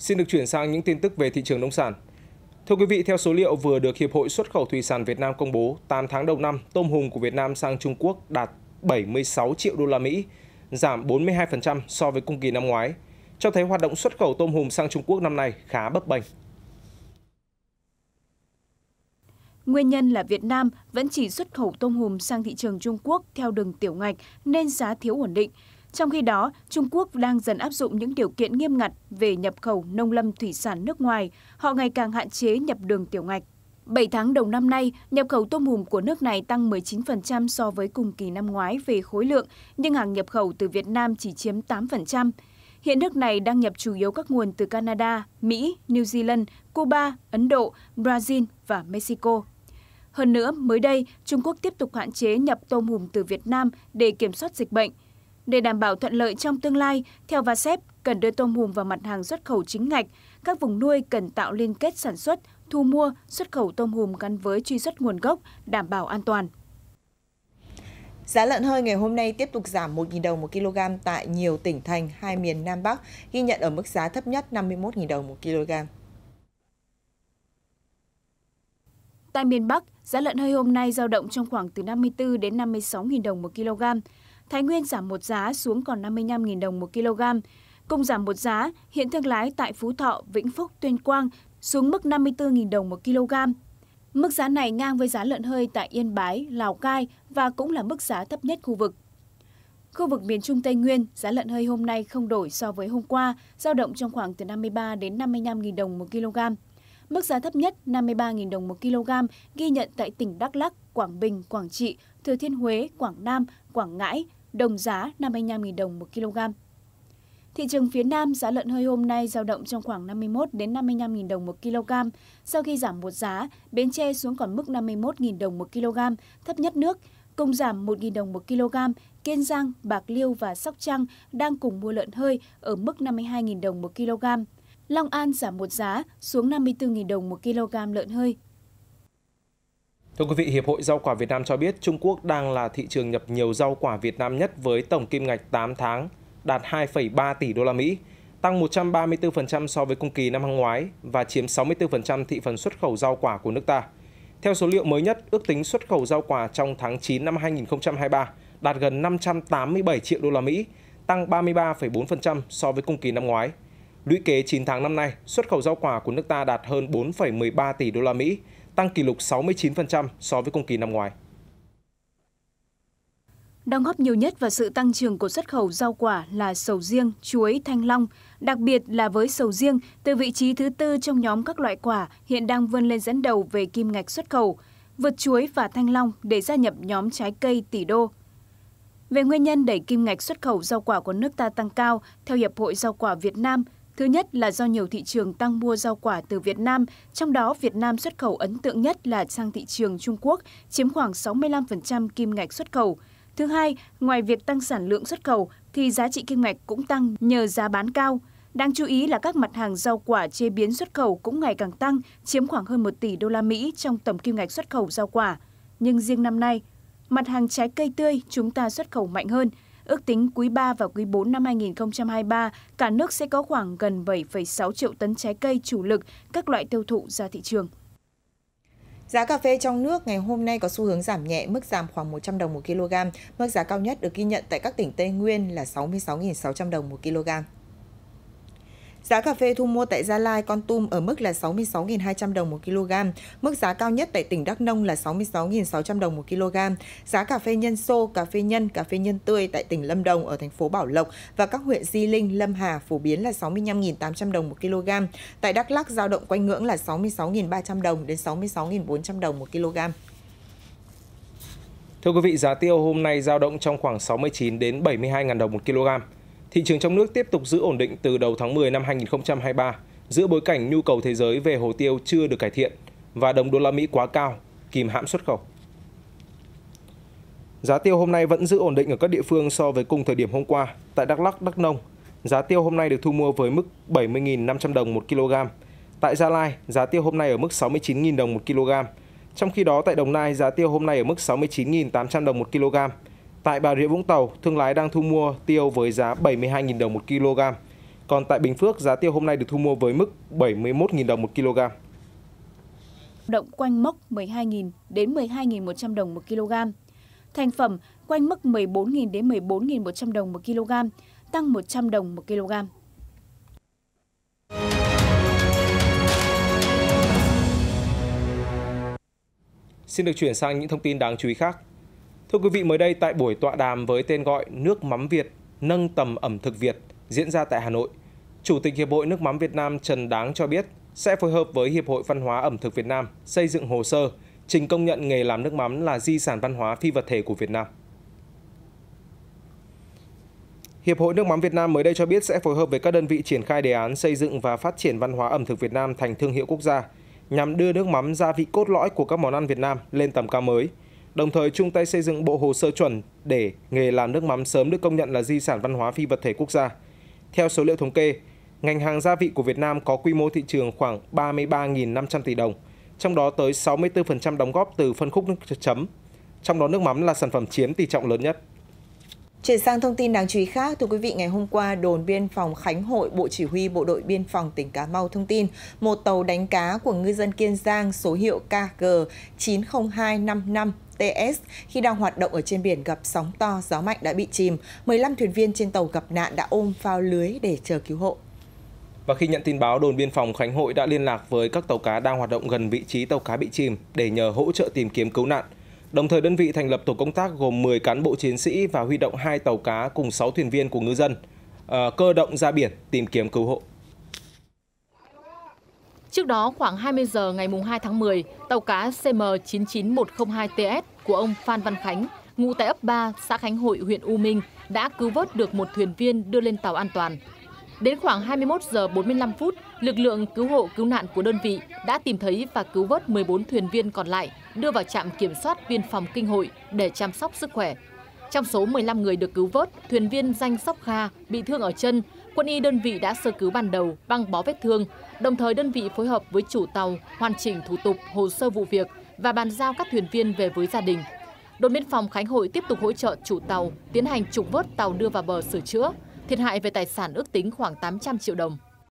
Xin được chuyển sang những tin tức về thị trường nông sản. Thưa quý vị, theo số liệu vừa được Hiệp hội Xuất khẩu Thủy sản Việt Nam công bố, 8 tháng đầu năm, tôm hùm của Việt Nam sang Trung Quốc đạt 76 triệu đô la Mỹ, giảm 42% so với cùng kỳ năm ngoái, cho thấy hoạt động xuất khẩu tôm hùm sang Trung Quốc năm nay khá bấp bênh. Nguyên nhân là Việt Nam vẫn chỉ xuất khẩu tôm hùm sang thị trường Trung Quốc theo đường tiểu ngạch nên giá thiếu ổn định. Trong khi đó, Trung Quốc đang dần áp dụng những điều kiện nghiêm ngặt về nhập khẩu nông lâm thủy sản nước ngoài, họ ngày càng hạn chế nhập đường tiểu ngạch. 7 tháng đầu năm nay, nhập khẩu tôm hùm của nước này tăng 19% so với cùng kỳ năm ngoái về khối lượng, nhưng hàng nhập khẩu từ Việt Nam chỉ chiếm 8%. Hiện nước này đang nhập chủ yếu các nguồn từ Canada, Mỹ, New Zealand, Cuba, Ấn Độ, Brazil và Mexico. Hơn nữa, mới đây, Trung Quốc tiếp tục hạn chế nhập tôm hùm từ Việt Nam để kiểm soát dịch bệnh – để đảm bảo thuận lợi trong tương lai, theo VASEP, cần đưa tôm hùm vào mặt hàng xuất khẩu chính ngạch. Các vùng nuôi cần tạo liên kết sản xuất, thu mua, xuất khẩu tôm hùm gắn với truy xuất nguồn gốc, đảm bảo an toàn. Giá lợn hơi ngày hôm nay tiếp tục giảm 1.000 đồng một kg tại nhiều tỉnh thành hai miền Nam Bắc, ghi nhận ở mức giá thấp nhất 51.000 đồng một kg. Tại miền Bắc, giá lợn hơi hôm nay giao động trong khoảng từ 54 đến 56.000 đồng một kg. Thái Nguyên giảm một giá xuống còn 55.000 đồng một kg. Cùng giảm một giá, hiện thương lái tại Phú Thọ, Vĩnh Phúc, Tuyên Quang xuống mức 54.000 đồng một kg. Mức giá này ngang với giá lợn hơi tại Yên Bái, Lào Cai và cũng là mức giá thấp nhất khu vực. Khu vực miền Trung Tây Nguyên, giá lợn hơi hôm nay không đổi so với hôm qua, dao động trong khoảng từ 53 đến 55.000 đồng một kg. Mức giá thấp nhất 53.000 đồng một kg ghi nhận tại tỉnh Đắk Lắk, Quảng Bình, Quảng Trị, Thừa Thiên Huế, Quảng Nam, Quảng Ngãi, đồng giá 55.000 đồng một kg. Thị trường phía Nam, giá lợn hơi hôm nay giao động trong khoảng 51 đến 55.000 đồng một kg. Sau khi giảm một giá, Bến Tre xuống còn mức 51.000 đồng một kg, thấp nhất nước. Cùng giảm 1.000 đồng một kg, Kiên Giang, Bạc Liêu và Sóc Trăng đang cùng mua lợn hơi ở mức 52.000 đồng một kg. Long An giảm một giá xuống 54.000 đồng một kg lợn hơi. Thưa quý vị, Hiệp hội Rau quả Việt Nam cho biết Trung Quốc đang là thị trường nhập nhiều rau quả Việt Nam nhất với tổng kim ngạch 8 tháng đạt 2,3 tỷ đô la Mỹ, tăng 134% so với cùng kỳ năm năm ngoái và chiếm 64% thị phần xuất khẩu rau quả của nước ta. Theo số liệu mới nhất, ước tính xuất khẩu rau quả trong tháng 9 năm 2023 đạt gần 587 triệu đô la Mỹ, tăng 33,4% so với cùng kỳ năm ngoái. Lũy kế 9 tháng năm nay, xuất khẩu rau quả của nước ta đạt hơn 4,13 tỷ đô la Mỹ, tăng kỷ lục 69% so với cùng kỳ năm ngoái. Đóng góp nhiều nhất vào sự tăng trưởng của xuất khẩu rau quả là sầu riêng, chuối, thanh long, đặc biệt là với sầu riêng, từ vị trí thứ tư trong nhóm các loại quả hiện đang vươn lên dẫn đầu về kim ngạch xuất khẩu, vượt chuối và thanh long để gia nhập nhóm trái cây tỷ đô. Về nguyên nhân đẩy kim ngạch xuất khẩu rau quả của nước ta tăng cao, theo Hiệp hội Rau quả Việt Nam, Thứ nhất là do nhiều thị trường tăng mua rau quả từ Việt Nam, trong đó Việt Nam xuất khẩu ấn tượng nhất là sang thị trường Trung Quốc, chiếm khoảng 65% kim ngạch xuất khẩu. Thứ hai, ngoài việc tăng sản lượng xuất khẩu thì giá trị kim ngạch cũng tăng nhờ giá bán cao. Đáng chú ý là các mặt hàng rau quả chế biến xuất khẩu cũng ngày càng tăng, chiếm khoảng hơn 1 tỷ đô la Mỹ trong tổng kim ngạch xuất khẩu rau quả. Nhưng riêng năm nay, mặt hàng trái cây tươi chúng ta xuất khẩu mạnh hơn – Ước tính quý 3 và quý 4 năm 2023, cả nước sẽ có khoảng gần 7,6 triệu tấn trái cây chủ lực các loại tiêu thụ ra thị trường. Giá cà phê trong nước ngày hôm nay có xu hướng giảm nhẹ, mức giảm khoảng 100 đồng một kg. Mức giá cao nhất được ghi nhận tại các tỉnh Tây Nguyên là 66.600 đồng một kg. Giá cà phê thu mua tại Gia Lai, Con Tum ở mức là 66.200 đồng một kg, mức giá cao nhất tại tỉnh Đắk Nông là 66.600 đồng một kg. Giá cà phê nhân xô, cà phê nhân, cà phê nhân tươi tại tỉnh Lâm Đồng ở thành phố Bảo Lộc và các huyện Di Linh, Lâm Hà phổ biến là 65.800 đồng một kg. Tại Đắk lắc giao động quanh ngưỡng là 66.300 đồng đến 66.400 đồng một kg. Thưa quý vị, giá tiêu hôm nay giao động trong khoảng 69 đến 72.000 đồng một kg. Thị trường trong nước tiếp tục giữ ổn định từ đầu tháng 10 năm 2023 giữa bối cảnh nhu cầu thế giới về hồ tiêu chưa được cải thiện và đồng đô la Mỹ quá cao, kìm hãm xuất khẩu. Giá tiêu hôm nay vẫn giữ ổn định ở các địa phương so với cùng thời điểm hôm qua. Tại Đắk Lắk, Đắk Nông, giá tiêu hôm nay được thu mua với mức 70.500 đồng 1 kg. Tại Gia Lai, giá tiêu hôm nay ở mức 69.000 đồng 1 kg. Trong khi đó tại Đồng Nai, giá tiêu hôm nay ở mức 69.800 đồng 1 kg. Tại Bà Rịa Vũng Tàu, thương lái đang thu mua tiêu với giá 72.000 đồng một kg. Còn tại Bình Phước, giá tiêu hôm nay được thu mua với mức 71.000 đồng một kg. Động quanh mốc 12.000 đến 12.100 đồng một kg. Thành phẩm quanh mức 14.000 đến 14.100 đồng một kg, tăng 100 đồng một kg. Xin được chuyển sang những thông tin đáng chú ý khác. Thưa quý vị, mới đây tại buổi tọa đàm với tên gọi Nước mắm Việt nâng tầm ẩm thực Việt diễn ra tại Hà Nội, Chủ tịch Hiệp hội nước mắm Việt Nam Trần Đáng cho biết sẽ phối hợp với Hiệp hội Văn hóa ẩm thực Việt Nam xây dựng hồ sơ trình công nhận nghề làm nước mắm là di sản văn hóa phi vật thể của Việt Nam. Hiệp hội nước mắm Việt Nam mới đây cho biết sẽ phối hợp với các đơn vị triển khai đề án xây dựng và phát triển văn hóa ẩm thực Việt Nam thành thương hiệu quốc gia nhằm đưa nước mắm gia vị cốt lõi của các món ăn Việt Nam lên tầm cao mới đồng thời chung tay xây dựng bộ hồ sơ chuẩn để nghề làm nước mắm sớm được công nhận là di sản văn hóa phi vật thể quốc gia. Theo số liệu thống kê, ngành hàng gia vị của Việt Nam có quy mô thị trường khoảng 33.500 tỷ đồng, trong đó tới 64% đóng góp từ phân khúc nước chấm. Trong đó nước mắm là sản phẩm chiếm tỷ trọng lớn nhất. Chuyển sang thông tin đáng chú ý khác, thưa quý vị, ngày hôm qua, đồn biên phòng Khánh Hội, Bộ Chỉ huy Bộ đội Biên phòng tỉnh Cà Mau thông tin, một tàu đánh cá của ngư dân Kiên Giang số hiệu KG 90255 TS khi đang hoạt động ở trên biển gặp sóng to, gió mạnh đã bị chìm. 15 thuyền viên trên tàu gặp nạn đã ôm phao lưới để chờ cứu hộ. Và khi nhận tin báo, đồn biên phòng Khánh Hội đã liên lạc với các tàu cá đang hoạt động gần vị trí tàu cá bị chìm để nhờ hỗ trợ tìm kiếm cứu nạn. Đồng thời đơn vị thành lập tổ công tác gồm 10 cán bộ chiến sĩ và huy động hai tàu cá cùng 6 thuyền viên của ngư dân ờ, cơ động ra biển tìm kiếm cứu hộ. Trước đó, khoảng 20 giờ ngày 2 tháng 10, tàu cá CM99102TS của ông Phan Văn Khánh, ngụ tại ấp 3, xã Khánh Hội, huyện U Minh, đã cứu vớt được một thuyền viên đưa lên tàu an toàn. Đến khoảng 21 giờ 45 phút, lực lượng cứu hộ cứu nạn của đơn vị đã tìm thấy và cứu vớt 14 thuyền viên còn lại đưa vào trạm kiểm soát biên phòng Kinh Hội để chăm sóc sức khỏe. Trong số 15 người được cứu vớt, thuyền viên danh Sóc Kha bị thương ở chân Quân y đơn vị đã sơ cứu ban đầu, băng bó vết thương, đồng thời đơn vị phối hợp với chủ tàu hoàn chỉnh thủ tục hồ sơ vụ việc và bàn giao các thuyền viên về với gia đình. Đồn biên phòng Khánh Hội tiếp tục hỗ trợ chủ tàu tiến hành trục vớt tàu đưa vào bờ sửa chữa, thiệt hại về tài sản ước tính khoảng 800 triệu đồng.